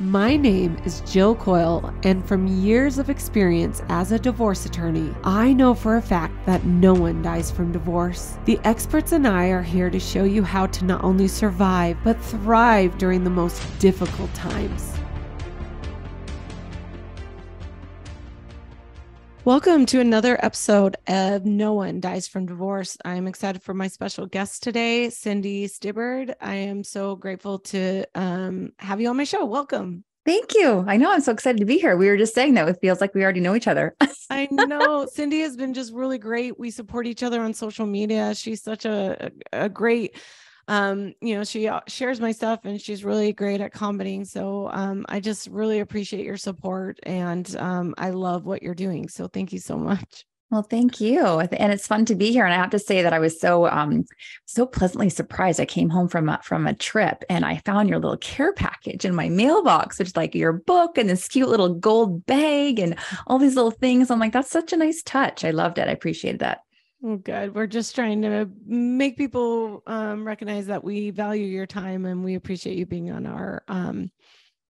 My name is Jill Coyle, and from years of experience as a divorce attorney, I know for a fact that no one dies from divorce. The experts and I are here to show you how to not only survive, but thrive during the most difficult times. Welcome to another episode of No One Dies from Divorce. I'm excited for my special guest today, Cindy Stibbard. I am so grateful to um, have you on my show. Welcome. Thank you. I know I'm so excited to be here. We were just saying that it feels like we already know each other. I know. Cindy has been just really great. We support each other on social media. She's such a, a great um, you know, she uh, shares my stuff and she's really great at commenting. So um, I just really appreciate your support and um, I love what you're doing. So thank you so much. Well, thank you. And it's fun to be here. And I have to say that I was so um so pleasantly surprised. I came home from a, from a trip and I found your little care package in my mailbox, which is like your book and this cute little gold bag and all these little things. I'm like, that's such a nice touch. I loved it. I appreciated that. Oh, Good. We're just trying to make people um, recognize that we value your time and we appreciate you being on our um,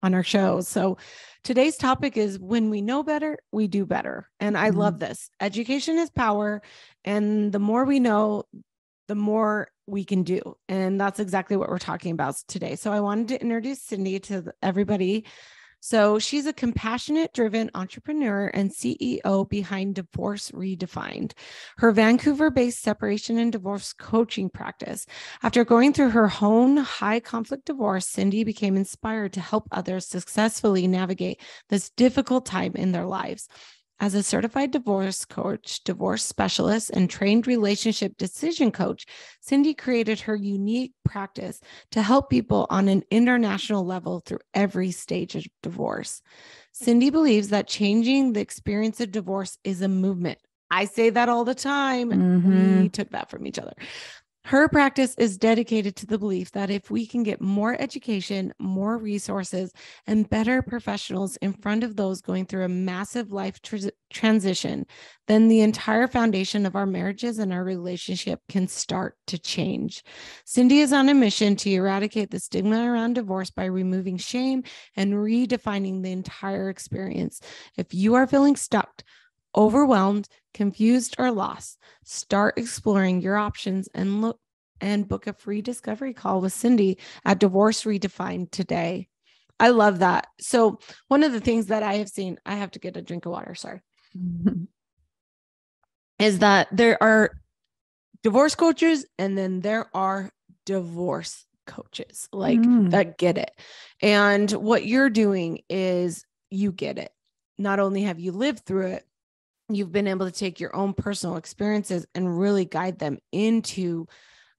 on our show. So today's topic is when we know better, we do better. And I mm-hmm. love this. Education is power, and the more we know, the more we can do. And that's exactly what we're talking about today. So I wanted to introduce Cindy to everybody so she's a compassionate driven entrepreneur and CEO behind Divorce Redefined, her Vancouver based separation and divorce coaching practice. After going through her own high conflict divorce, Cindy became inspired to help others successfully navigate this difficult time in their lives. As a certified divorce coach, divorce specialist, and trained relationship decision coach, Cindy created her unique practice to help people on an international level through every stage of divorce. Cindy believes that changing the experience of divorce is a movement. I say that all the time. Mm-hmm. We took that from each other. Her practice is dedicated to the belief that if we can get more education, more resources, and better professionals in front of those going through a massive life tr- transition, then the entire foundation of our marriages and our relationship can start to change. Cindy is on a mission to eradicate the stigma around divorce by removing shame and redefining the entire experience. If you are feeling stuck, overwhelmed, confused or lost, start exploring your options and look and book a free discovery call with Cindy at Divorce Redefined today. I love that. So, one of the things that I have seen, I have to get a drink of water, sorry, is that there are divorce coaches and then there are divorce coaches like mm. that get it. And what you're doing is you get it. Not only have you lived through it, you've been able to take your own personal experiences and really guide them into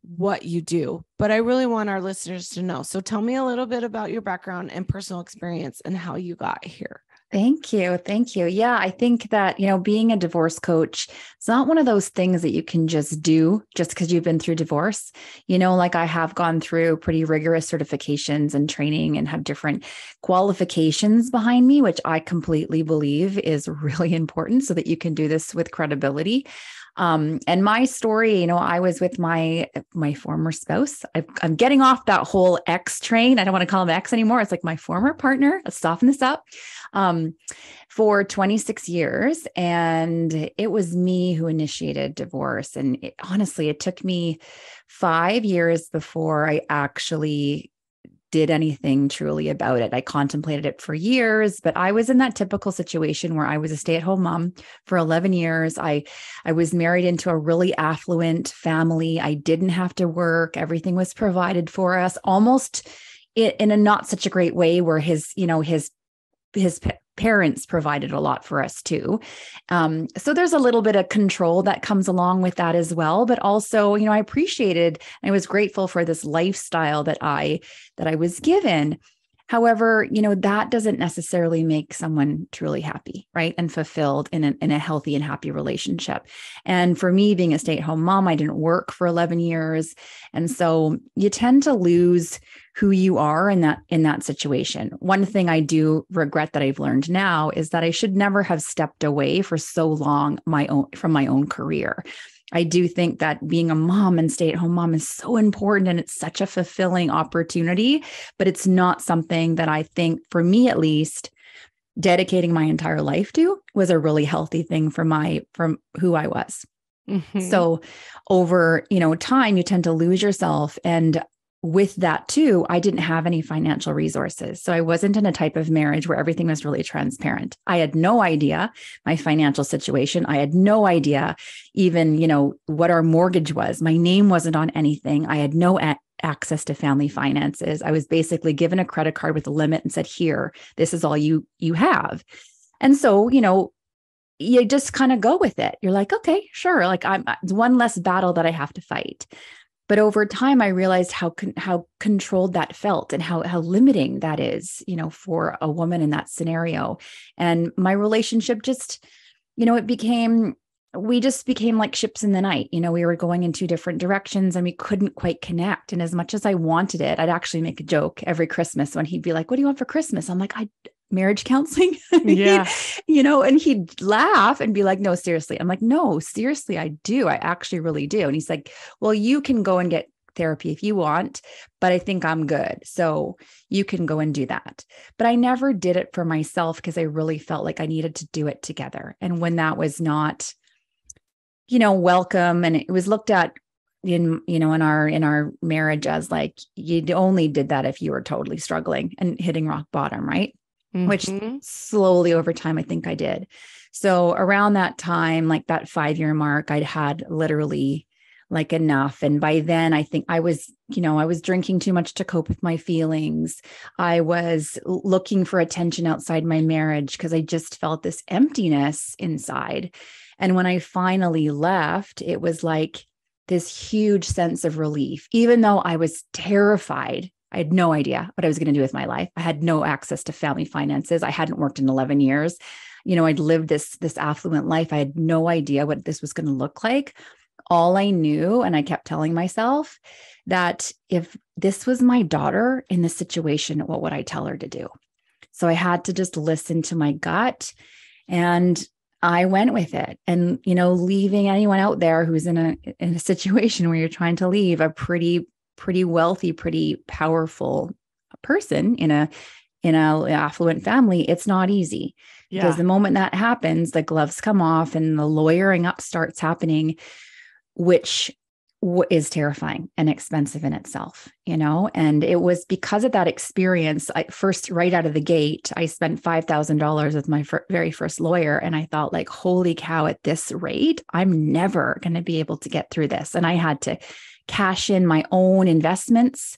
what you do. But I really want our listeners to know. So tell me a little bit about your background and personal experience and how you got here. Thank you. Thank you. Yeah, I think that, you know, being a divorce coach, it's not one of those things that you can just do just because you've been through divorce. You know, like I have gone through pretty rigorous certifications and training and have different qualifications behind me, which I completely believe is really important so that you can do this with credibility. Um, and my story, you know, I was with my my former spouse. I, am getting off that whole ex train. I don't want to call him ex anymore. It's like my former partner. Let's soften this up. Um, for 26 years, and it was me who initiated divorce. And it, honestly, it took me five years before I actually did anything truly about it. I contemplated it for years, but I was in that typical situation where I was a stay-at-home mom for 11 years. I I was married into a really affluent family. I didn't have to work. Everything was provided for us almost in a not such a great way where his, you know, his his parents provided a lot for us too. Um, so there's a little bit of control that comes along with that as well. But also, you know, I appreciated, I was grateful for this lifestyle that I that I was given. However, you know, that doesn't necessarily make someone truly happy, right? And fulfilled in a, in a healthy and happy relationship. And for me, being a stay at home mom, I didn't work for 11 years. And so you tend to lose who you are in that in that situation. One thing I do regret that I've learned now is that I should never have stepped away for so long my own from my own career I do think that being a mom and stay at home mom is so important and it's such a fulfilling opportunity, but it's not something that I think, for me at least, dedicating my entire life to was a really healthy thing for my from who I was. Mm-hmm. So over, you know, time you tend to lose yourself and with that too, I didn't have any financial resources. So I wasn't in a type of marriage where everything was really transparent. I had no idea my financial situation. I had no idea even, you know, what our mortgage was. My name wasn't on anything. I had no a- access to family finances. I was basically given a credit card with a limit and said, "Here, this is all you you have." And so, you know, you just kind of go with it. You're like, okay, sure. Like I'm uh, it's one less battle that I have to fight but over time i realized how con- how controlled that felt and how how limiting that is you know for a woman in that scenario and my relationship just you know it became we just became like ships in the night you know we were going in two different directions and we couldn't quite connect and as much as i wanted it i'd actually make a joke every christmas when he'd be like what do you want for christmas i'm like i marriage counseling. yeah. you know, and he'd laugh and be like, no, seriously. I'm like, no, seriously, I do. I actually really do. And he's like, well, you can go and get therapy if you want, but I think I'm good. So you can go and do that. But I never did it for myself because I really felt like I needed to do it together. And when that was not, you know, welcome and it was looked at in you know in our in our marriage as like you only did that if you were totally struggling and hitting rock bottom right mm-hmm. which slowly over time, I think I did. So around that time, like that five year mark, I'd had literally like enough. And by then, I think I was, you know, I was drinking too much to cope with my feelings. I was looking for attention outside my marriage because I just felt this emptiness inside. And when I finally left, it was like this huge sense of relief, even though I was terrified I had no idea what I was going to do with my life. I had no access to family finances. I hadn't worked in 11 years. You know, I'd lived this this affluent life. I had no idea what this was going to look like. All I knew and I kept telling myself that if this was my daughter in this situation, what would I tell her to do? So I had to just listen to my gut and I went with it. And you know, leaving anyone out there who's in a in a situation where you're trying to leave a pretty pretty wealthy, pretty powerful person in a in a affluent family, it's not easy. Yeah. Because the moment that happens, the gloves come off and the lawyering up starts happening, which is terrifying and expensive in itself, you know? And it was because of that experience. I first, right out of the gate, I spent $5,000 with my fir- very first lawyer. And I thought, like, holy cow, at this rate, I'm never going to be able to get through this. And I had to cash in my own investments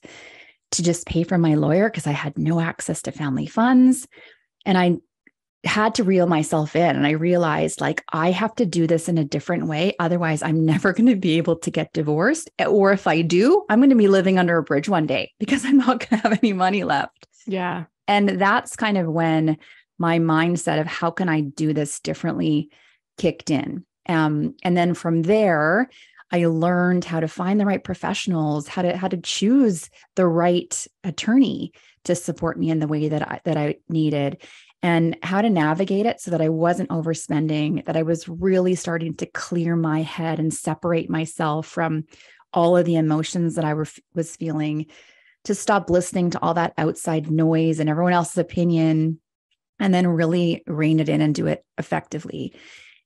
to just pay for my lawyer because I had no access to family funds. And I had to reel myself in and I realized like I have to do this in a different way. Otherwise, I'm never going to be able to get divorced. Or if I do, I'm going to be living under a bridge one day because I'm not going to have any money left. Yeah. And that's kind of when my mindset of how can I do this differently kicked in. Um, and then from there, I learned how to find the right professionals, how to how to choose the right attorney to support me in the way that I that I needed and how to navigate it so that I wasn't overspending, that I was really starting to clear my head and separate myself from all of the emotions that I ref- was feeling to stop listening to all that outside noise and everyone else's opinion and then really rein it in and do it effectively.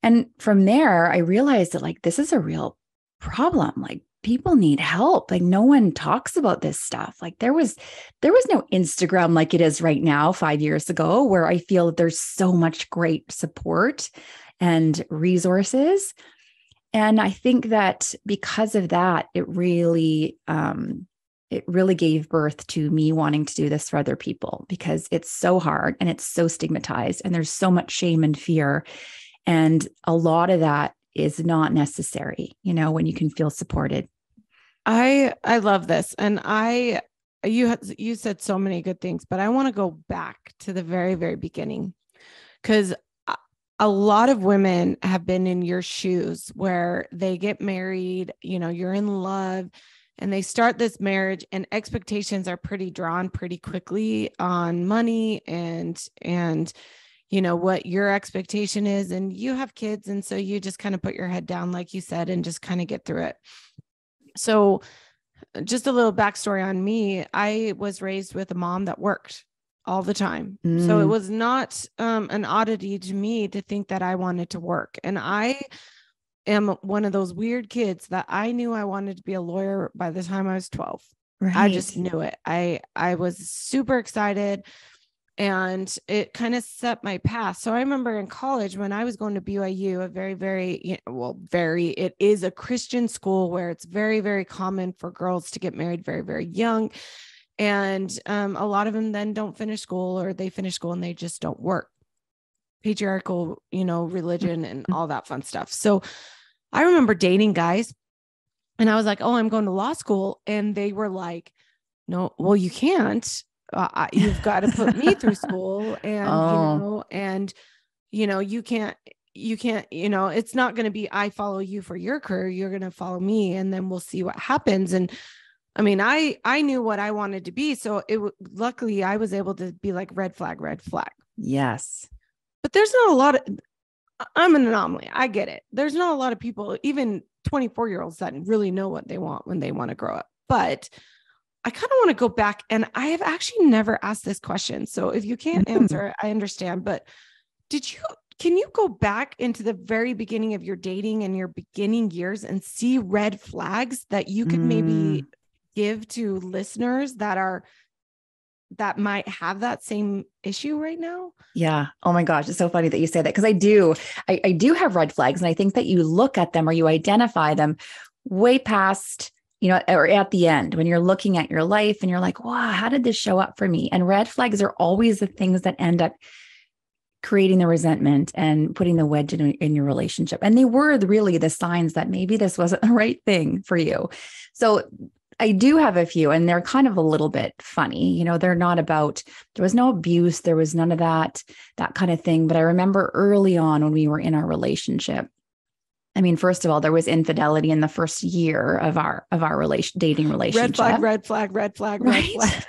And from there, I realized that like this is a real problem. Like people need help. Like no one talks about this stuff. Like there was there was no Instagram like it is right now 5 years ago where I feel that there's so much great support and resources. And I think that because of that it really um it really gave birth to me wanting to do this for other people because it's so hard and it's so stigmatized and there's so much shame and fear and a lot of that is not necessary, you know, when you can feel supported. I I love this and I you you said so many good things, but I want to go back to the very very beginning cuz a lot of women have been in your shoes where they get married, you know, you're in love and they start this marriage and expectations are pretty drawn pretty quickly on money and and you know what your expectation is and you have kids and so you just kind of put your head down like you said and just kind of get through it so uh, just a little backstory on me i was raised with a mom that worked all the time mm. so it mm. was not um, an oddity to me to think that i wanted to work and i am one of those weird kids that i knew i wanted to be a lawyer by the time i was 12 right. i just knew it i i was super excited and it kind of set my path. So I remember in college when I was going to BYU, a very, very, you know, well, very, it is a Christian school where it's very, very common for girls to get married very, very young. And um, a lot of them then don't finish school or they finish school and they just don't work. Patriarchal, you know, religion and mm-hmm. all that fun stuff. So I remember dating guys and I was like, oh, I'm going to law school. And they were like, no, well, you can't uh, you've got to put me through school and oh. you know and you know you can't you can't you know it's not going to be i follow you for your career you're going to follow me and then we'll see what happens and i mean i i knew what i wanted to be so it luckily i was able to be like red flag red flag yes but there's not a lot of i'm an anomaly i get it there's not a lot of people even 24 year olds that really know what they want when they want to grow up but I kind of want to go back and I have actually never asked this question. So if you can't mm. answer it, I understand. But did you can you go back into the very beginning of your dating and your beginning years and see red flags that you could mm. maybe give to listeners that are that might have that same issue right now? Yeah. Oh my gosh. It's so funny that you say that because I do, I, I do have red flags. And I think that you look at them or you identify them way past you know, or at the end when you're looking at your life and you're like, wow, how did this show up for me? And red flags are always the things that end up creating the resentment and putting the wedge in, in, your relationship. And they were really the signs that maybe this wasn't the right thing for you. So I do have a few, and they're kind of a little bit funny. You know, they're not about, there was no abuse, there was none of that, that kind of thing. But I remember early on when we were in our relationship, I mean, first of all, there was infidelity in the first year of our of our relation dating relationship. Red flag, red flag, red flag, red right? flag.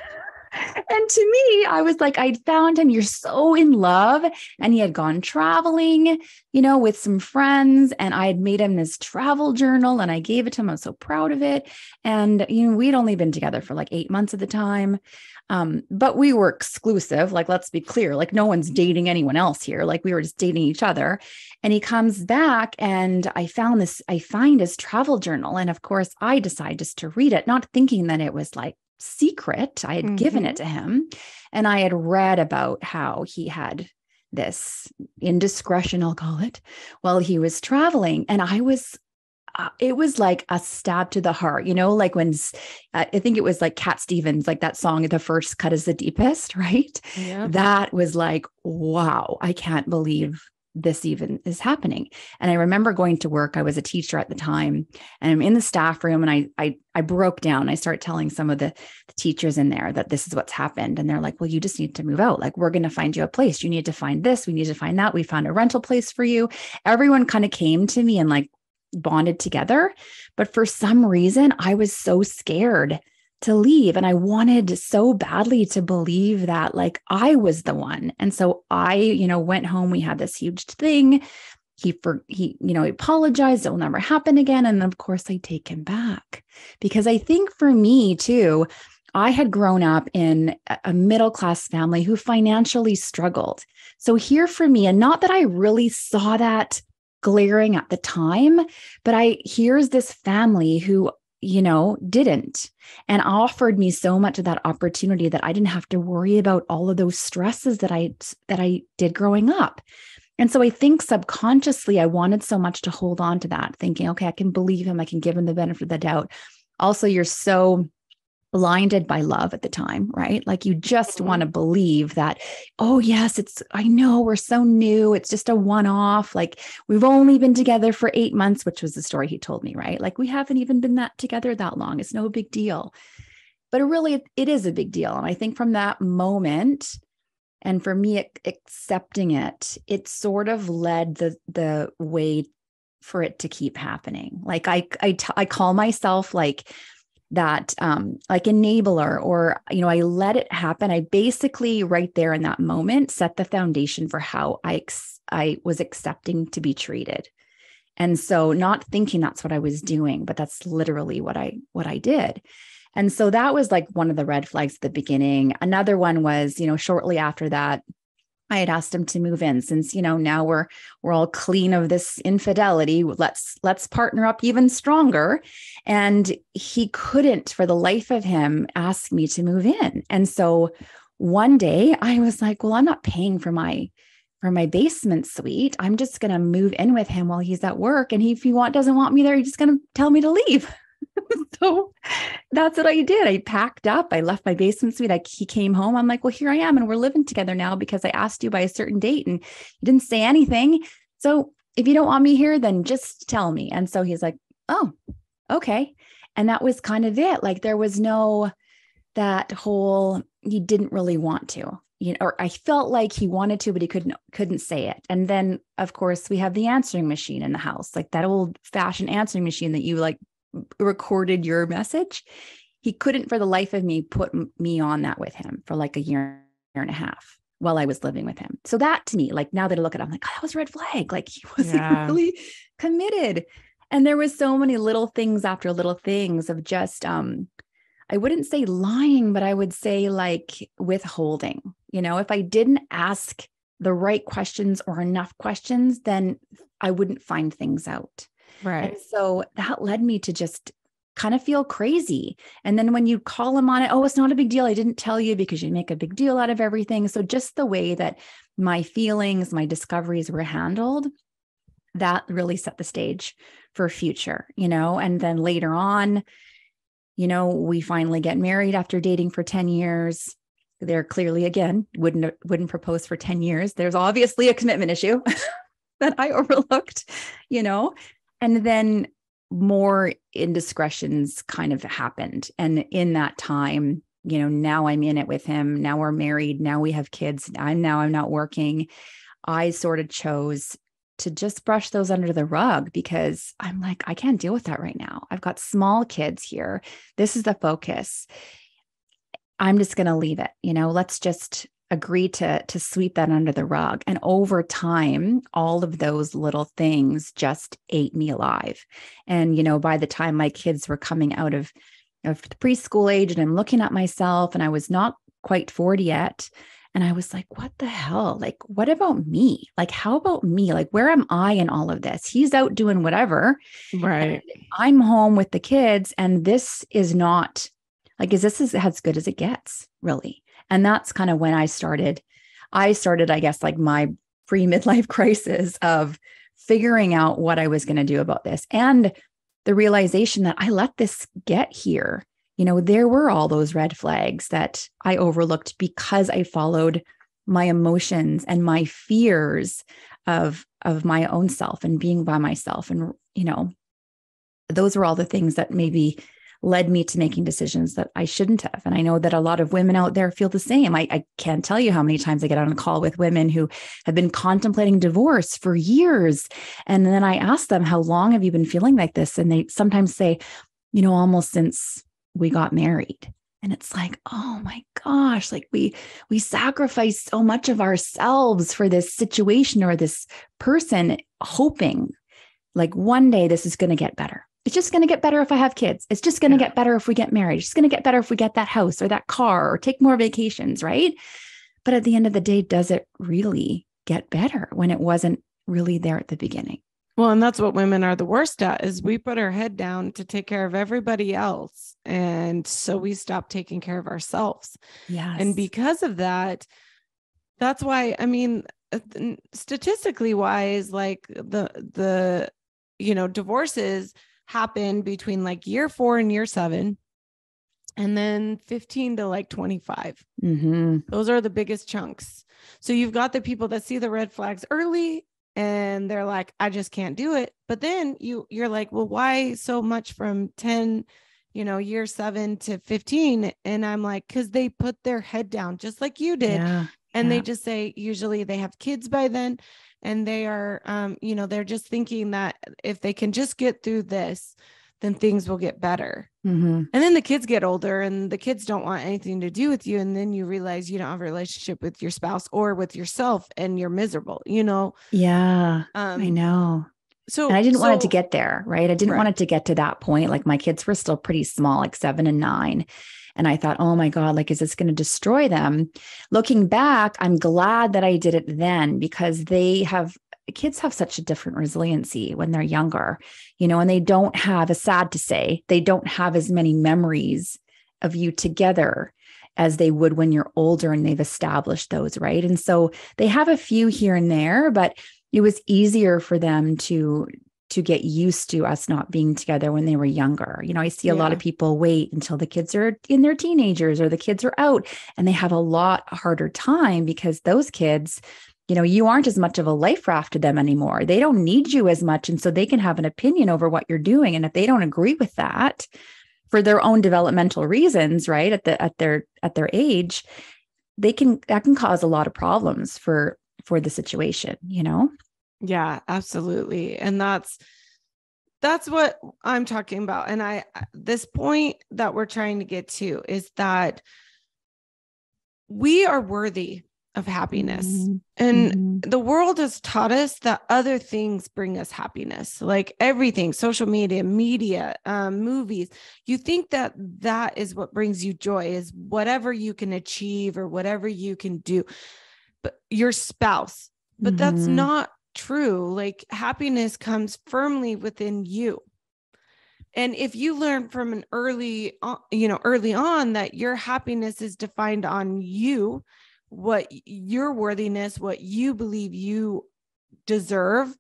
and to me, I was like, I found him. You're so in love. And he had gone traveling, you know, with some friends. And I had made him this travel journal and I gave it to him. I am so proud of it. And, you know, we'd only been together for like eight months at the time. Um, but we were exclusive. Like, let's be clear, like, no one's mm-hmm. dating anyone else here. Like, we were just dating each other. And he comes back, and I found this, I find his travel journal. And of course, I decide just to read it, not thinking that it was like secret. I had mm-hmm. given it mm-hmm. to him, and I had read about how he had this indiscretion, I'll call it, while he was traveling. And I was uh, it was like a stab to the heart, you know, like when uh, I think it was like Cat Stevens, like that song, The First Cut is the Deepest, right? Yeah. That was like, wow, I can't believe this even is happening. And I remember going to work. I was a teacher at the time and I'm in the staff room and I I I broke down. I start telling some of the, the teachers in there that this is what's happened. And they're like, well, you just need to move out. Like we're gonna find you a place. You need to find this. We need to find that. We found a rental place for you. Everyone kind of came to me and like bonded together. But for some reason, I was so scared to leave. And I wanted so badly to believe that like I was the one. And so I, you know, went home. We had this huge thing. He for he, you know, apologized. It will never happen again. And of course I take him back. Because I think for me too, I had grown up in a middle class family who financially struggled. So here for me, and not that I really saw that glaring at the time. But I here's this family who, you know, didn't and offered me so much of that opportunity that I didn't have to worry about all of those stresses that I that I did growing up. And so I think subconsciously I wanted so much to hold on to that, thinking, okay, I can believe him, I can give him the benefit of the doubt. Also, you're so blinded by love at the time, right? Like you just mm-hmm. want to believe that, oh, yes, it's, I know we're so new. It's just a one off. Like we've only been together for eight months, which was the story he told me, right? Like we haven't even been that together that long. It's no big deal. But really, it is a big deal. And I think from that moment, and for me, accepting it, it sort of led the the way for it to keep happening. Like I, I, t- I call myself like that um, like enabler or you know i let it happen i basically right there in that moment set the foundation for how i ex- i was accepting to be treated and so not thinking that's what i was doing but that's literally what i what i did and so that was like one of the red flags at the beginning another one was you know shortly after that I had asked him to move in since you know now we're we're all clean of this infidelity let's let's partner up even stronger and he couldn't for the life of him ask me to move in and so one day I was like well I'm not paying for my for my basement suite I'm just going to move in with him while he's at work and he, if he want doesn't want me there he's just going to tell me to leave so that's what I did. I packed up. I left my basement suite. I, he came home. I'm like, well, here I am. And we're living together now because I asked you by a certain date and you didn't say anything. So if you don't want me here, then just tell me. And so he's like, oh, okay. And that was kind of it. Like there was no, that whole, he didn't really want to you know, or I felt like he wanted to, but he couldn't couldn't say it. And then, of course, we have the answering machine in the house, like that old fashioned answering machine that you like recorded your message. He couldn't, for the life of me, put me on that with him for like a year, year and a half while I was living with him. So that to me, like now that I look at it, I'm like, oh, that was a red flag. Like he wasn't yeah. really committed. And there was so many little things after little things of just um, I wouldn't say lying, but I would say like withholding. You know, if I didn't ask the right questions or enough questions, then I wouldn't find things out. Right. And so that led me to just kind of feel crazy. And then when you call them on it, oh, it's not a big deal. I didn't tell you because you make a big deal out of everything. So just the way that my feelings, my discoveries were handled, that really set the stage for future, you know? And then later on, you know, we finally get married after dating for 10 years. They're clearly again wouldn't wouldn't propose for 10 years. There's obviously a commitment issue that I overlooked, you know. And then more indiscretions kind of happened. And in that time, you know, now I'm in it with him. Now we're married. Now we have kids. I'm now I'm not working. I sort of chose to just brush those under the rug because I'm like, I can't deal with that right now. I've got small kids here. This is the focus. I'm just going to leave it. You know, let's just agree to to sweep that under the rug and over time all of those little things just ate me alive and you know by the time my kids were coming out of of preschool age and I'm looking at myself and I was not quite 40 yet and I was like what the hell like what about me like how about me like where am I in all of this he's out doing whatever right I'm home with the kids and this is not like is this as, as good as it gets really and that's kind of when I started. I started, I guess, like my pre midlife crisis of figuring out what I was going to do about this and the realization that I let this get here. You know, there were all those red flags that I overlooked because I followed my emotions and my fears of of my own self and being by myself and you know those were all the things that maybe led me to making decisions that I shouldn't have. And I know that a lot of women out there feel the same. I, I can't tell you how many times I get on a call with women who have been contemplating divorce for years. And then I ask them, How long have you been feeling like this? And they sometimes say, You know, almost since we got married and it's like oh my gosh like we we sacrifice so much of ourselves for this situation or this person hoping like one day this is going to get better it's just going to get better if I have kids. It's just going to yeah. get better if we get married. It's going to get better if we get that house or that car or take more vacations, right? But at the end of the day, does it really get better when it wasn't really there at the beginning? Well, and that's what women are the worst at is we put our head down to take care of everybody else. And so we stop taking care of ourselves. Yes. And because of that, that's why, I mean, uh, statistically wise, like the, the, you know, divorces, happen between like year four and year seven, and then 15 to like 25. Mm-hmm. Those are the biggest chunks. So you've got the people that see the red flags early and they're like, I just can't do it. But then you you're like, well, why so much from 10 you know, year seven to 15. And I'm like, because they put their head down just like you did. Yeah. And yeah. they just say usually they have kids by then and they are, um, you know, they're just thinking that if they can just get through this, then things will get better. Mm-hmm. And then the kids get older and the kids don't want anything to do with you. And then you realize you don't have a relationship with your spouse or with yourself and you're miserable, you know? Yeah. Um, I know. So and I didn't so, want it to get there, right? I didn't right. want it to get to that point. Like my kids were still pretty small, like seven and nine. And I thought, oh my God, like, is this going to destroy them? Looking back, I'm glad that I did it then because they have kids have such a different resiliency when they're younger, you know, and they don't have, a sad to say, they don't have as many memories of you together as they would when you're older and they've established those, right? And so they have a few here and there, but it was easier for them to to get used to us not being together when they were younger. You know, I see a yeah. lot of people wait until the kids are in their teenagers or the kids are out and they have a lot harder time because those kids, you know, you aren't as much of a life raft to them anymore. They don't need you as much. And so they can have an opinion over what you're doing. And if they don't agree with that for their own developmental reasons, right? At the at their at their age, they can that can cause a lot of problems for for the situation, you know? Yeah, absolutely. And that's that's what I'm talking about. And I this point that we're trying to get to is that we are worthy of happiness. Mm-hmm. And mm-hmm. the world has taught us that other things bring us happiness, like everything, social media, media, um, movies. You think that that is what brings you joy is whatever you can achieve or whatever you can do. But your spouse, but mm-hmm. that's not true. Like happiness comes firmly within you. And if you learn from an early, you know, early on that your happiness is defined on you, what your worthiness, what you believe you deserve,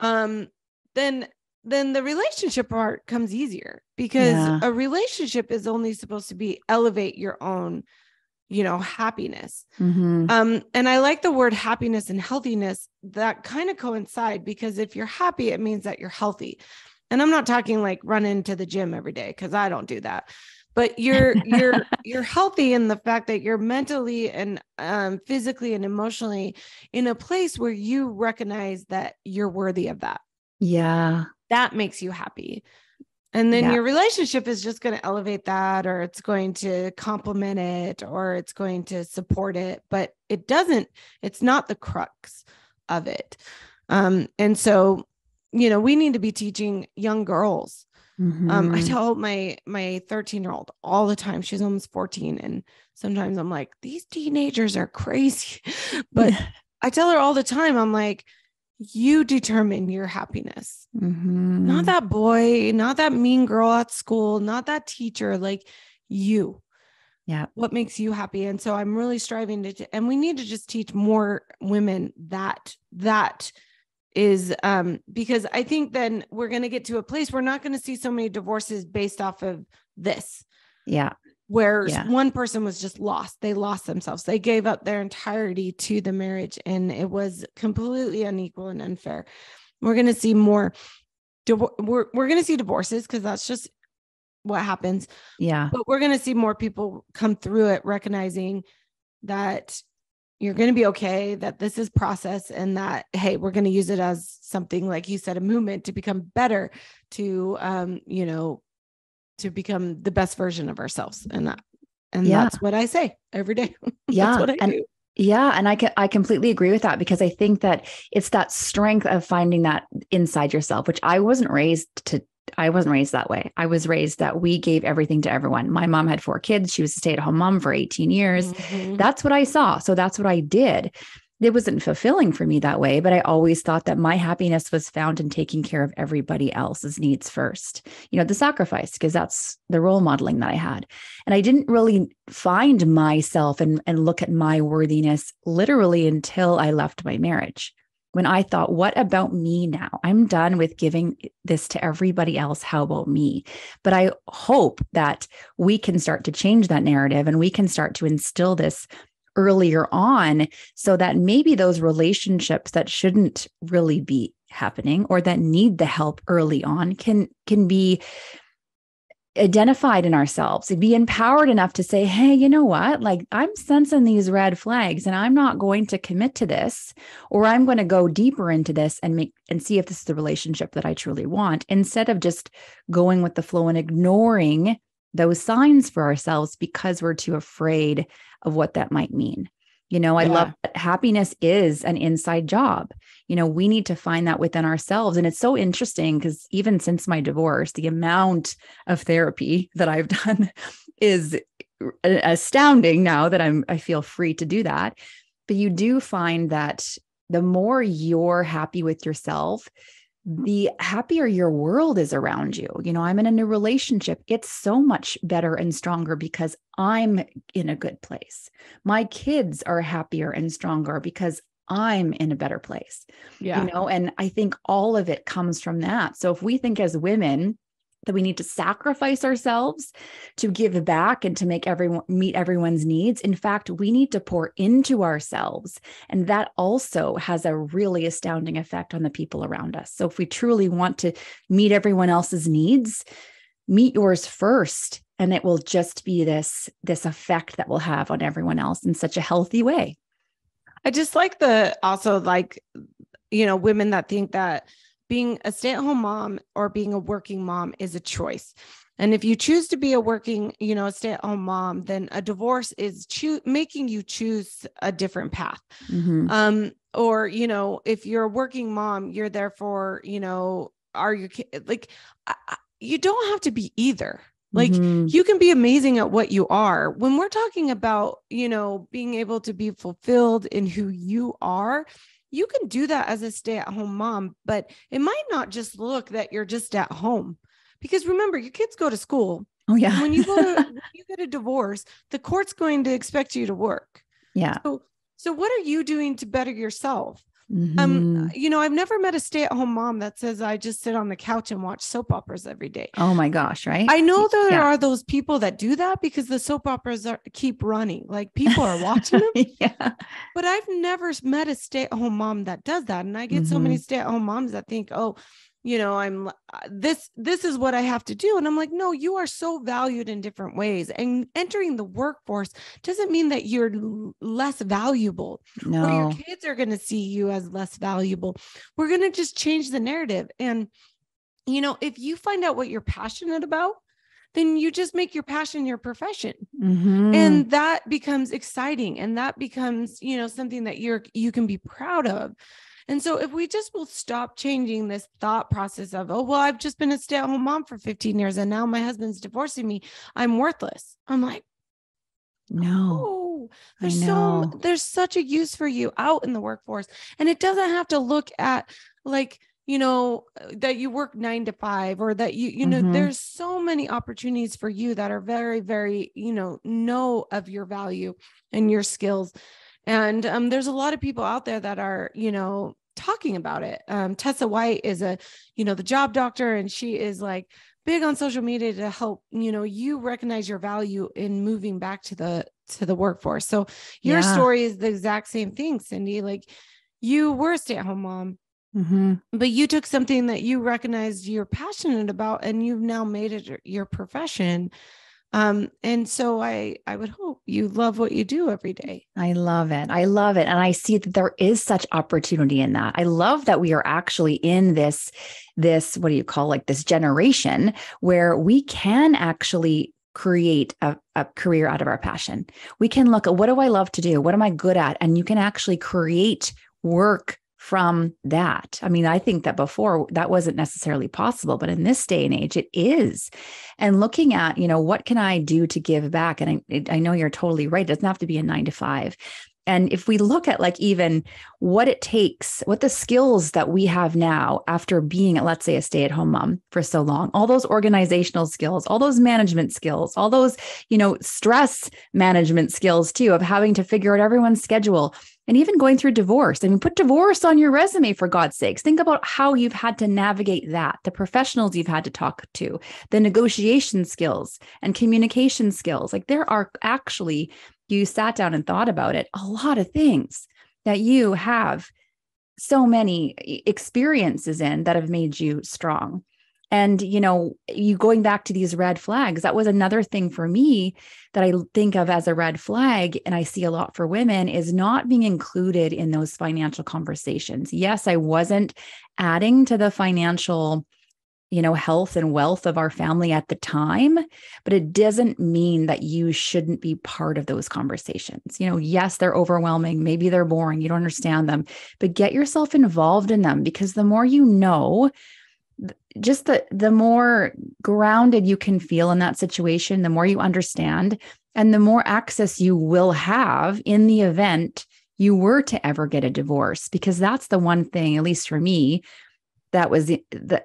um, then then the relationship part comes easier because yeah. a relationship is only supposed to be elevate your own you know happiness mm-hmm. um and i like the word happiness and healthiness that kind of coincide because if you're happy it means that you're healthy and i'm not talking like run into the gym every day cuz i don't do that but you're you're you're healthy in the fact that you're mentally and um, physically and emotionally in a place where you recognize that you're worthy of that yeah that makes you happy and then yeah. your relationship is just going to elevate that, or it's going to complement it, or it's going to support it. But it doesn't, it's not the crux of it. Um, and so, you know, we need to be teaching young girls. Mm-hmm. Um, I mm-hmm. tell my my 13 year old all the time, she's almost 14. And sometimes I'm like, these teenagers are crazy. But I tell her all the time, I'm like, you determine your happiness. Mm-hmm. Not that boy, not that mean girl at school, not that teacher, like you. Yeah. What makes you happy? And so I'm really striving to and we need to just teach more women that that is um because I think then we're going to get to a place we're not going to see so many divorces based off of this. Yeah where yeah. one person was just lost. They lost themselves. They gave up their entirety to the marriage and it was completely unequal and unfair. We're going to see more we're we're going to see divorces cuz that's just what happens. Yeah. But we're going to see more people come through it recognizing that you're going to be okay that this is process and that hey we're going to use it as something like you said a movement to become better to um you know to become the best version of ourselves. And that, and yeah. that's what I say every day. Yeah. and, do. Yeah, and I can, I completely agree with that because I think that it's that strength of finding that inside yourself, which I wasn't raised to I wasn't raised that way. I was raised that we gave everything to everyone. My mom had four kids. She was a stay at home mom for 18 years. Mm-hmm. That's what I saw. So that's what I did it wasn't fulfilling for me that way, but I always thought that my happiness was found in taking care of everybody else's needs first, you know, the sacrifice, because that's the role modeling that I had. And I didn't really find myself and, and look at my worthiness literally until I left my marriage. When I thought, what about me now? I'm done with giving this to everybody else. How about me? But I hope that we can start to change that narrative and we can start to instill this earlier on so that maybe those relationships that shouldn't really be happening or that need the help early on can can be identified in ourselves be empowered enough to say hey you know what like i'm sensing these red flags and i'm not going to commit to this or i'm going to go deeper into this and make and see if this is the relationship that i truly want instead of just going with the flow and ignoring those signs for ourselves because we're too afraid of what that might mean. You know, I yeah. love that happiness is an inside job. You know, we need to find that within ourselves. And it's so interesting because even since my divorce, the amount of therapy that I've done is astounding now that I'm I feel free to do that. But you do find that the more you're happy with yourself, the happier your world is around you. You know, I'm in a new relationship. It's so much better and stronger because I'm in a good place. My kids are happier and stronger because I'm in a better place. Yeah. You know, and I think all of it comes from that. So if we think as women, that we need to sacrifice ourselves to give back and to make everyone meet everyone's needs. In fact, we need to pour into ourselves. And that also has a really astounding effect on the people around us. So if we truly want to meet everyone else's needs, meet yours first and it will just be this this effect that will have on everyone else in such a healthy way. I just like the also like you know women that think that being a stay at home mom or being a working mom is a choice. And if you choose to be a working, you know, stay at home mom, then a divorce is cho- making you choose a different path. Mm-hmm. Um, or, you know, if you're a working mom, you're therefore, you know, are you like I, you don't have to be either. Like mm-hmm. you can be amazing at what you are. When we're talking about, you know, being able to be fulfilled in who you are, you can do that as a stay at home mom, but it might not just look that you're just at home. Because remember, your kids go to school. Oh, yeah. when, you go to, when you get a divorce, the court's going to expect you to work. Yeah. So, so, what are you doing to better yourself? Um, mm-hmm. Um, you know, I've never met a stay-at-home mom that says I just sit on the couch and watch soap operas every day. Oh my gosh, right? I know there yeah. are those people that do that because the soap operas are, keep running. Like people are watching them. yeah. But I've never met a stay-at-home mom that does that, and I get mm-hmm. so many mm-hmm. stay-at-home moms that think, "Oh, you know i'm uh, this this is what i have to do and i'm like no you are so valued in different ways and entering the workforce doesn't mean that you're less valuable no. or your kids are going to see you as less valuable we're going to just change the narrative and you know if you find out what you're passionate about then you just make your passion your profession mm-hmm. and that becomes exciting and that becomes you know something that you're you can be proud of and so if we just will stop changing this thought process of, oh, well, I've just been a stay at home mom for 15 years and now my husband's divorcing me, I'm worthless. I'm like, no. Oh, there's so there's such a use for you out in the workforce. And it doesn't have to look at like you know that you work nine to five or that you you know mm-hmm. there's so many opportunities for you that are very very you know know of your value and your skills and um, there's a lot of people out there that are, you know, talking about it. Um, Tessa White is a, you know, the job doctor, and she is like big on social media to help, you know, you recognize your value in moving back to the to the workforce. So your yeah. story is the exact same thing, Cindy. Like you were a stay-at-home mom. Mm-hmm. But you took something that you recognized you're passionate about and you've now made it your profession. Um, and so I, I would hope you love what you do every day. I love it. I love it. And I see that there is such opportunity in that. I love that we are actually in this, this, what do you call like this generation where we can actually create a, a, career out of our passion. We can look at what do I love to do? What am I good at? And you can actually create work from that. I mean, I think that before that wasn't necessarily possible, but in this day and age, it is. And looking at, you know, what can I do to give back? And I, I know you're totally right. It doesn't have to be a nine to five, and if we look at like even what it takes what the skills that we have now after being let's say a stay-at-home mom for so long all those organizational skills all those management skills all those you know stress management skills too of having to figure out everyone's schedule and even going through divorce. I mean, put divorce on your resume for God's sakes. Think about how you've had to navigate that, the professionals you've had to talk to, the negotiation skills and communication skills. Like there are actually you sat down and thought about it, a lot of things that you have so many experiences in that have made you strong. And, you know, you going back to these red flags, that was another thing for me that I think of as a red flag. And I see a lot for women is not being included in those financial conversations. Yes, I wasn't adding to the financial you know, health and wealth of our family at the time, but it doesn't mean that you shouldn't be part of those conversations. You know, yes, they're overwhelming. Maybe they're boring. You don't understand them, but get yourself involved in them because the more you know, just the the more grounded you can feel in that situation, the more you understand and the more access you will have in the event you were to ever get a divorce because that's the one thing at least for me that was the, the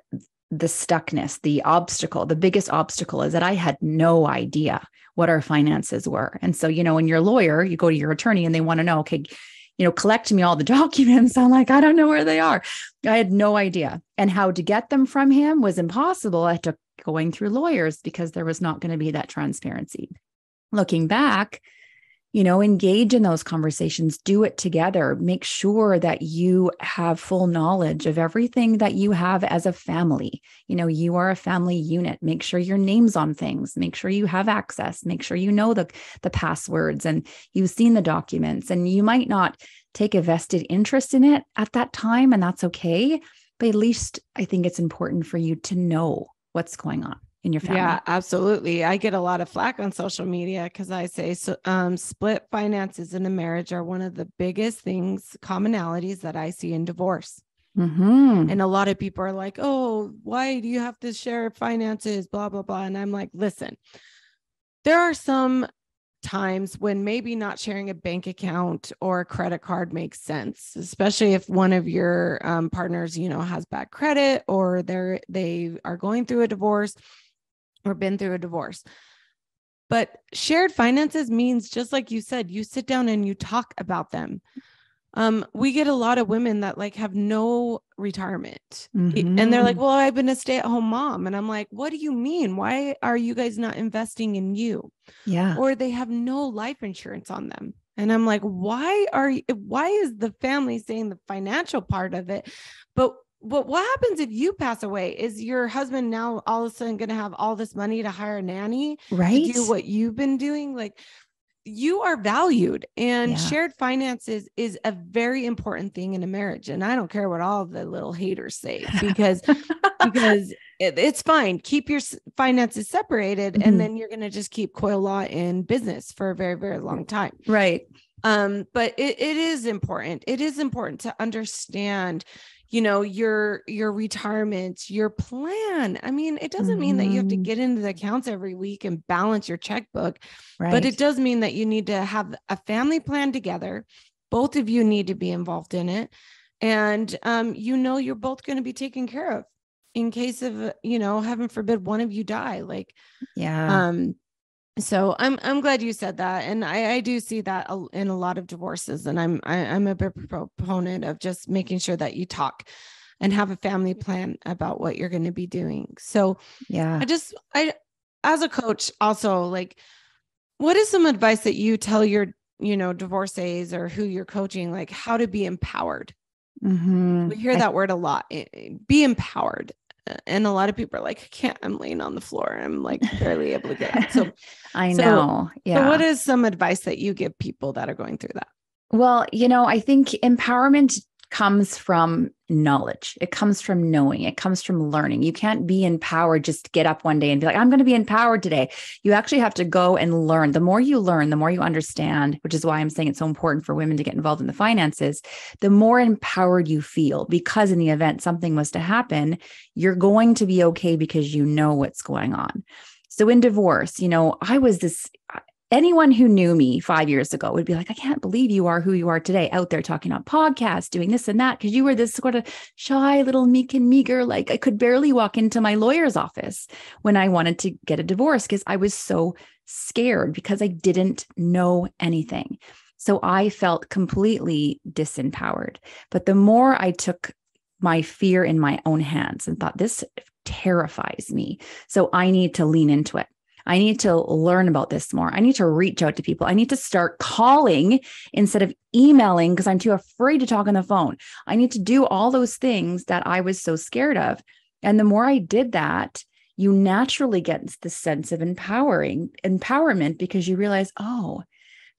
the stuckness, the obstacle, the biggest obstacle is that I had no idea what our finances were. And so, you know, when you're a lawyer, you go to your attorney and they want to know, okay, you know, collect me all the documents. I'm like, I don't know where they are. I had no idea. And how to get them from him was impossible. I took going through lawyers because there was not going to be that transparency. Looking back, you know engage in those conversations do it together make sure that you have full knowledge of everything that you have as a family you know you are a family unit make sure your names on things make sure you have access make sure you know the the passwords and you've seen the documents and you might not take a vested interest in it at that time and that's okay but at least i think it's important for you to know what's going on in your family. Yeah, absolutely. I get a lot of flack on social media because I say so, um, split finances in a marriage are one of the biggest things, commonalities that I see in divorce. Mm-hmm. And a lot of people are like, oh, why do you have to share finances? Blah, blah, blah. And I'm like, listen, there are some times when maybe not sharing a bank account or a credit card makes sense especially if one of your um, partners you know has bad credit or they're they are going through a divorce or been through a divorce. But shared finances means, just like you said, you sit down and you talk about them. Um, we get a lot of women that like have no retirement mm-hmm. and they're like, mm-hmm. Well, I've been a stay at home mom. And I'm like, What do you mean? Why are you guys not investing in you? Yeah. Or they have no life insurance on them. And I'm like, Why are you, why is the family saying the financial part of it? But what what happens if you pass away? Is your husband now all of a sudden going to have all this money to hire a nanny? Right. do what you've been doing? Like, you are valued and yeah. shared finances is a very important thing in a marriage and i don't care what all the little haters say because because it, it's fine keep your finances separated mm-hmm. and then you're going to just keep coil law in business for a very very long time right um but it, it is important it is important to understand you know your your retirement your plan i mean it doesn't mm-hmm. mean that you have to mm-hmm. get into the accounts every week and balance your checkbook right. but it does mean that you need to have a family plan together both of you need to be involved in it and um, you know you're both going to be taken care of in case of you know heaven forbid one of you die like yeah um so I'm I'm glad you said that, and I, I do see that in a lot of divorces, and I'm I, am i am a big proponent of just making sure that you talk and have a family plan about what you're going to be doing. So yeah, I just I as a coach also like, what is some advice that you tell your you know divorcees or who you're coaching like how to be empowered? Mm-hmm. We hear that I, word a lot. Eh, eh, be empowered, and a lot of people are like, I can't, I'm laying on the floor. I'm like barely able to get up. So I so, know. Yeah. So what is some advice that you give people that are going through that? Well, you know, I think empowerment comes from knowledge. It comes from knowing, it comes from learning. You can't be empowered just get up one day and be like, I'm going to be empowered today. You actually have to go and learn. The more you learn, the more you understand, which is why I'm saying it's so important for women to get involved in the finances, the more empowered you feel because in the event something was to happen, you're going to be okay because you know what's going on. So in divorce, you know, I was this anyone who knew me five years ago would be like, I can't believe you are who you are today, out there talking on podcasts, doing this and that, because you were this sort of shy little meek and meager. Like I could barely walk into my lawyer's office when I wanted to get a divorce because I was so scared because I didn't know anything. So I felt completely disempowered. But the more I took my fear in my own hands and thought, this terrifies me. So I need to lean into it. I need to learn about this more. I need to reach out to people. I need to start calling instead of emailing because I'm too afraid to talk on the phone. I need to do all those things that I was so scared of. And the more I did that, you naturally get this sense of empowering empowerment because you realize, oh,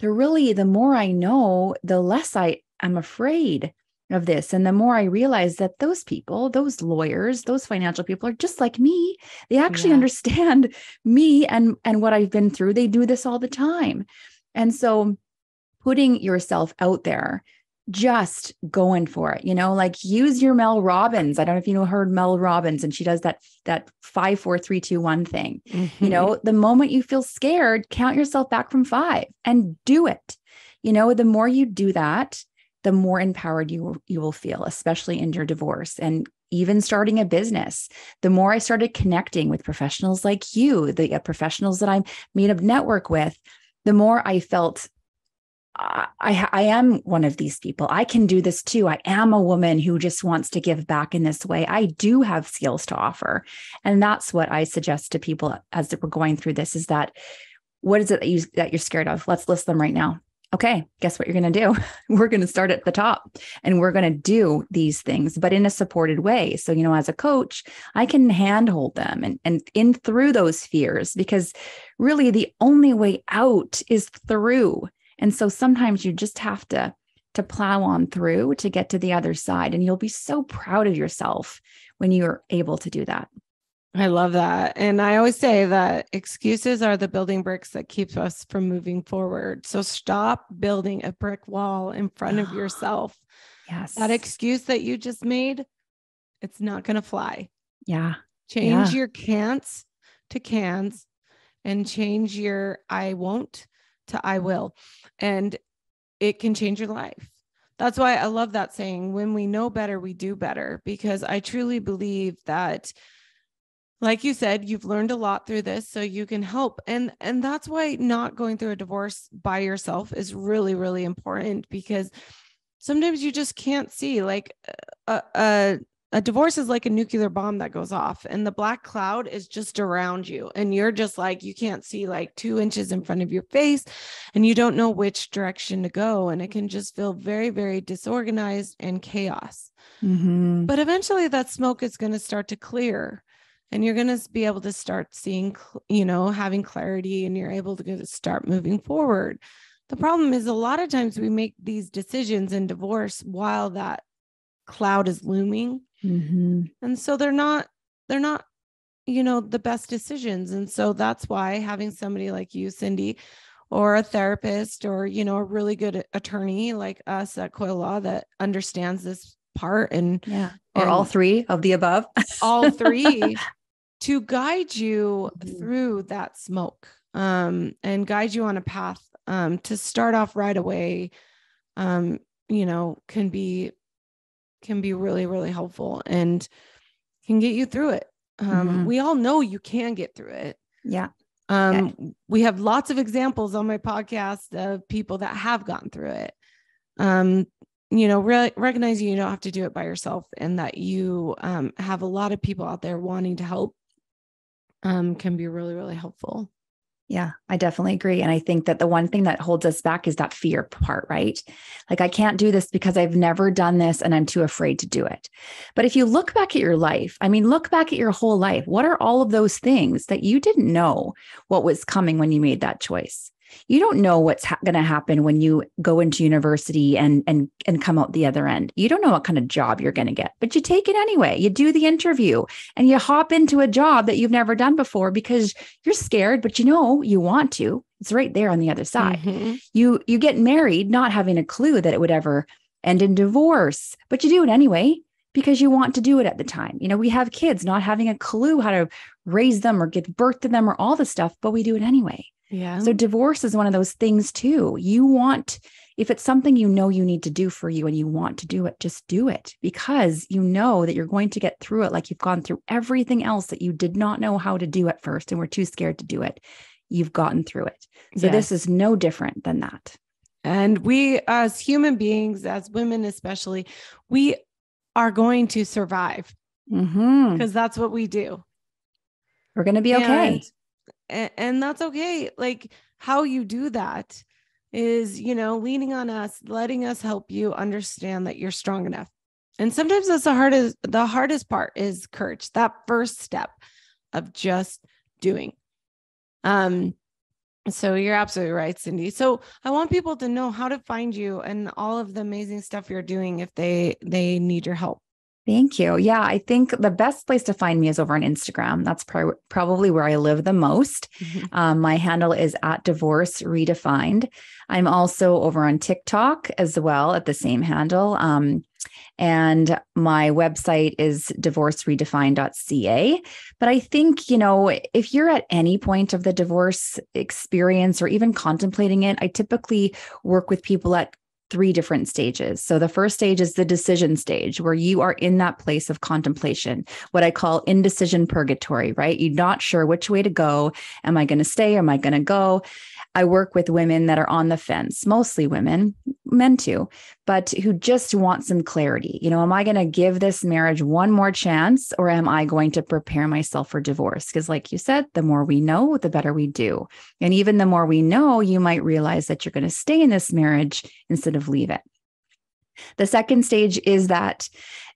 the really the more I know, the less I am afraid of this. And the more I realize that those people, those lawyers, those financial people are just like me. They actually yeah. understand me and and what I've been through. They do this all the time. And so putting yourself out there just going for it you know like use your mel robbins i don't know if you know heard mel robbins and she does that that five four three two one thing mm-hmm. you know the moment you feel scared count yourself back from five and do it you know the more you do that the more empowered you, you will feel, especially in your divorce and even starting a business. The more I started connecting with professionals like you, the uh, professionals that I made a network with, the more I felt I, I am one of these people. I can do this too. I am a woman who just wants to give back in this way. I do have skills to offer. And that's what I suggest to people as we're going through this is that what is it that you that you're scared of? Let's list them right now okay, guess what you're going to do? we're going to start at the top and we're going to do these things, but in a supported way. So, you know, as a coach, I can handhold them and, and in through those fears because really the only way out is through. And so sometimes you just have to to plow on through to get to the other side and you'll be so proud of yourself when you're able to do that. I love that. And I always say that excuses are the building bricks that keeps us from moving forward. So stop building a brick wall in front of yourself. Yes. That excuse that you just made, it's not going to fly. Yeah. Change yeah. your can'ts to cans and change your I won't to I will. And it can change your life. That's why I love that saying when we know better, we do better, because I truly believe that like you said you've learned a lot through this so you can help and and that's why not going through a divorce by yourself is really really important because sometimes you just can't see like a, a a divorce is like a nuclear bomb that goes off and the black cloud is just around you and you're just like you can't see like two inches in front of your face and you don't know which direction to go and it can just feel very very disorganized and chaos mm-hmm. but eventually that smoke is going to start to clear and you're going to be able to start seeing, you know, having clarity and you're able to start moving forward. The problem is a lot of times we make these decisions in divorce while that cloud is looming. Mm-hmm. And so they're not, they're not, you know, the best decisions. And so that's why having somebody like you, Cindy, or a therapist or, you know, a really good attorney like us at Coil Law that understands this part and yeah or all three of the above? all three to guide you mm-hmm. through that smoke um, and guide you on a path um, to start off right away. Um, you know, can be can be really really helpful and can get you through it. Um, mm-hmm. We all know you can get through it. Yeah. Um, okay. We have lots of examples on my podcast of people that have gotten through it. Um, you know re- recognize you don't have to do it by yourself and that you um, have a lot of people out there wanting to help um, can be really really helpful yeah, I definitely agree. And I think that the one thing that holds us back is that fear part, right? Like, I can't do this because I've never done this and I'm too afraid to do it. But if you look back at your life, I mean, look back at your whole life. What are all of those things that you didn't know what was coming when you made that choice? you don't know what's ha- going to happen when you go into university and and and come out the other end you don't know what kind of job you're going to get but you take it anyway you do the interview and you hop into a job that you've never done before because you're scared but you know you want to it's right there on the other side mm-hmm. you you get married not having a clue that it would ever end in divorce but you do it anyway because you want to do it at the time. You know, we have kids not having a clue how to raise them or give birth to them or all the stuff, but we do it anyway. Yeah. So divorce is one of those things too. You want, if it's something you know you need to do for you and you want to do it, just do it because you know that you're going to get through it like you've gone through everything else that you did not know how to do at first and were too scared to do it. You've gotten through it. So yes. this is no different than that. And we, as human beings, as women especially, we are going to survive mm-hmm. because mm-hmm. that's what we do. We're going to be and okay and, that's okay like how you do that is you know leaning on us letting us help you understand that you're strong enough and sometimes that's the hardest the hardest part is courage that first step of just doing um so you're absolutely right cindy so i want people to know how to find you and all of the amazing stuff you're doing if they they need your help Thank you. Yeah, I think the best place to find me is over on Instagram. That's pro- probably where I live the most. Mm-hmm. Um, my handle is at Divorce Redefined. I'm also over on TikTok as well at the same handle. Um, and my website is divorceredefined.ca. But I think, you know, if you're at any point of the divorce experience or even contemplating it, I typically work with people at three different stages. So the first stage is the decision stage where you are in that place of contemplation, what I call indecision purgatory, right? You're not sure which way to go. Am I going to stay? Am I going to go? I work with women that are on the fence, mostly women, men too, but who just want some clarity. You know, am I going to give this marriage one more chance or am I going to prepare myself for divorce? Because, like you said, the more we know, the better we do. And even the more we know, you might realize that you're going to stay in this marriage instead of leave it. The second stage is that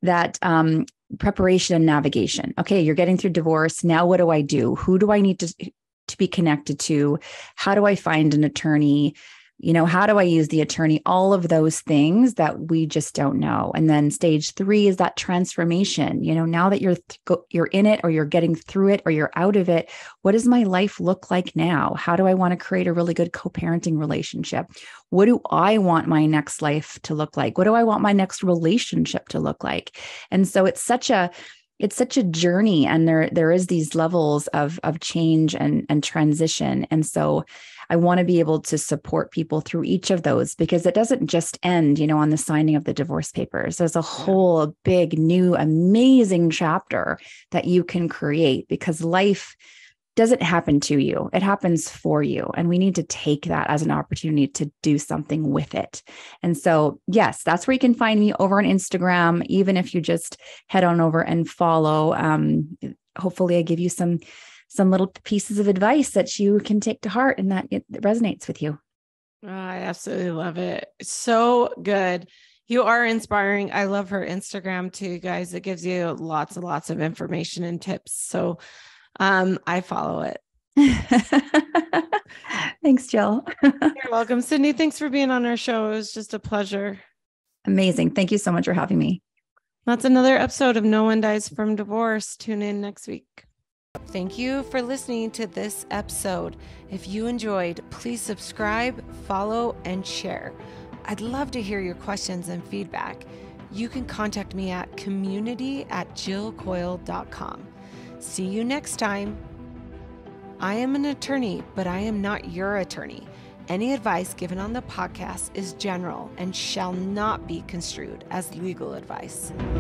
that um, preparation and navigation. Okay, you're getting through divorce. Now, what do I do? Who do I need to to be connected to? How do I find an attorney? you know how do i use the attorney all of those things that we just don't know and then stage 3 is that transformation you know now that you're th- you're in it or you're getting through it or you're out of it what does my life look like now how do i want to create a really good co-parenting relationship what do i want my next life to look like what do i want my next relationship to look like and so it's such a it's such a journey and there there is these levels of of change and and transition and so i want to be able to support people through each of those because it doesn't just end you know on the signing of the divorce papers there's a whole big new amazing chapter that you can create because life doesn't happen to you, it happens for you. And we need to take that as an opportunity to do something with it. And so, yes, that's where you can find me over on Instagram, even if you just head on over and follow. Um, hopefully, I give you some. Some little pieces of advice that you can take to heart and that it resonates with you. Oh, I absolutely love it. So good. You are inspiring. I love her Instagram too, guys. It gives you lots and lots of information and tips. So um, I follow it. thanks, Jill. You're welcome. Sydney, thanks for being on our show. It was just a pleasure. Amazing. Thank you so much for having me. That's another episode of No One Dies from Divorce. Tune in next week. Thank you for listening to this episode. If you enjoyed, please subscribe, follow, and share. I'd love to hear your questions and feedback. You can contact me at community at jillcoyle.com. See you next time. I am an attorney, but I am not your attorney. Any advice given on the podcast is general and shall not be construed as legal advice.